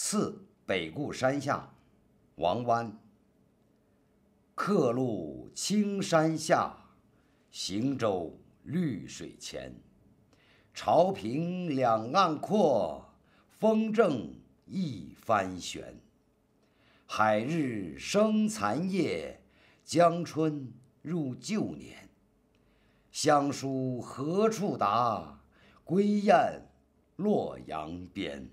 次北固山下，王湾。客路青山下，行舟绿水前。潮平两岸阔，风正一帆悬。海日生残夜，江春入旧年。乡书何处达？归雁洛阳边。